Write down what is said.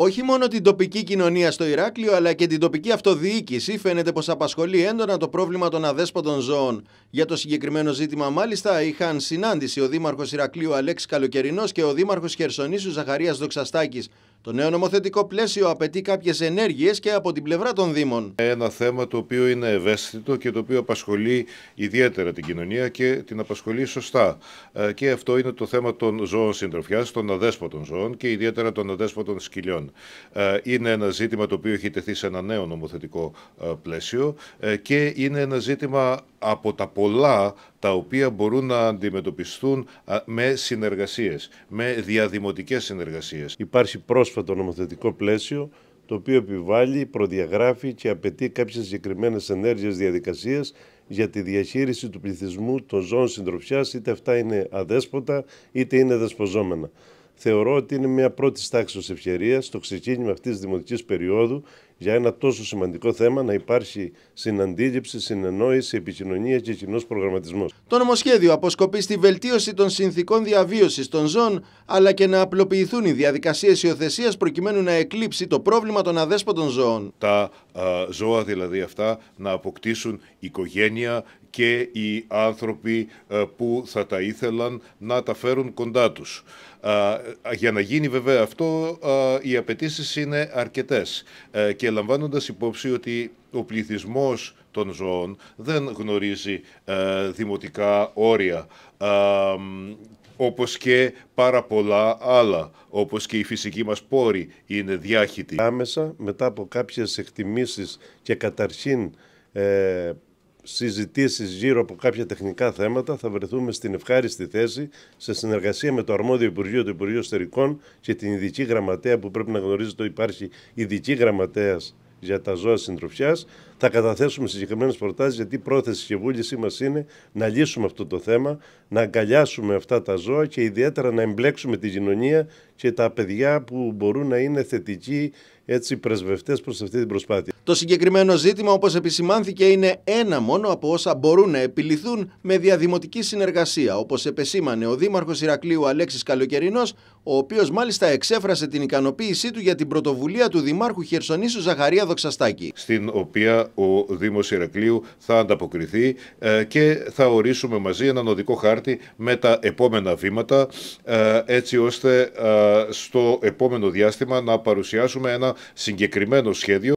όχι μόνο την τοπική κοινωνία στο Ηράκλειο, αλλά και την τοπική αυτοδιοίκηση φαίνεται πως απασχολεί έντονα το πρόβλημα των αδέσποτων ζώων. Για το συγκεκριμένο ζήτημα, μάλιστα, είχαν συνάντηση ο Δήμαρχος Ηρακλείου Αλέξης Καλοκαιρινός και ο Δήμαρχος Χερσονήσου Ζαχαρίας Δοξαστάκης το νέο νομοθετικό πλαίσιο απαιτεί κάποιες ενέργειες και από την πλευρά των Δήμων. Ένα θέμα το οποίο είναι ευαίσθητο και το οποίο απασχολεί ιδιαίτερα την κοινωνία και την απασχολεί σωστά. Ε, και αυτό είναι το θέμα των ζώων συντροφιάς, των αδέσποτων ζώων και ιδιαίτερα των αδέσποτων σκυλιών. Ε, είναι ένα ζήτημα το οποίο έχει τεθεί σε ένα νέο νομοθετικό ε, πλαίσιο και είναι ένα ζήτημα από τα πολλά τα οποία μπορούν να αντιμετωπιστούν με συνεργασίες, με διαδημοτικές συνεργασίες. Υπάρχει πρόσφατο νομοθετικό πλαίσιο το οποίο επιβάλλει, προδιαγράφει και απαιτεί κάποιες συγκεκριμένες ενέργειες διαδικασίες για τη διαχείριση του πληθυσμού των ζώων συντροφιάς, είτε αυτά είναι αδέσποτα είτε είναι δεσποζόμενα. Θεωρώ ότι είναι μια πρώτης τάξης ευκαιρία στο ξεκίνημα αυτής της δημοτικής περίοδου για ένα τόσο σημαντικό θέμα να υπάρχει συναντήληψη, συνεννόηση, επικοινωνία και κοινός προγραμματισμός. Το νομοσχέδιο αποσκοπεί στη βελτίωση των συνθήκων διαβίωσης των ζώων, αλλά και να απλοποιηθούν οι διαδικασίες υιοθεσίας προκειμένου να εκλείψει το πρόβλημα των αδέσποτων ζώων. Τα α, ζώα δηλαδή αυτά να αποκτήσουν οικογένεια και οι άνθρωποι ε, που θα τα ήθελαν να τα φέρουν κοντά τους. Για να γίνει βέβαια αυτό, οι απαιτήσεις είναι αρκετές ε, και λαμβάνοντας υπόψη ότι ο πληθυσμός των ζώων δεν γνωρίζει ε, δημοτικά όρια όπως και πάρα πολλά άλλα, όπως και η φυσική μας πόρη είναι διάχυτη Άμεσα μετά από κάποιες εκτιμήσεις και καταρχήν συζητήσεις γύρω από κάποια τεχνικά θέματα θα βρεθούμε στην ευχάριστη θέση σε συνεργασία με το αρμόδιο Υπουργείο, του Υπουργείου Εστερικών και την ειδική γραμματέα που πρέπει να γνωρίζετε ότι υπάρχει ειδική γραμματέας για τα ζώα συντροφιάς θα καταθέσουμε συγκεκριμένες προτάσεις, γιατί η πρόθεση και η βούλησή μας είναι να λύσουμε αυτό το θέμα, να αγκαλιάσουμε αυτά τα ζώα και ιδιαίτερα να εμπλέξουμε τη κοινωνία και τα παιδιά που μπορούν να είναι θετικοί έτσι πρεσβευτές προς αυτή την προσπάθεια. Το συγκεκριμένο ζήτημα, όπως επισημάνθηκε, είναι ένα μόνο από όσα μπορούν να επιληθούν με διαδημοτική συνεργασία, όπως επεσήμανε ο Δήμαρχος Ηρακλείου Αλέξης Καλοκαιρινός, ο οποίος μάλιστα εξέφρασε την ικανοποίησή του για την πρωτοβουλία του Δημάρχου Χερσονήσου Ζαχαρία Δοξαστάκη. Στην οποία ο Δήμος Ηρακλείου θα ανταποκριθεί ε, και θα ορίσουμε μαζί έναν οδικό χάρτη με τα επόμενα βήματα ε, έτσι ώστε ε, στο επόμενο διάστημα να παρουσιάσουμε ένα συγκεκριμένο σχέδιο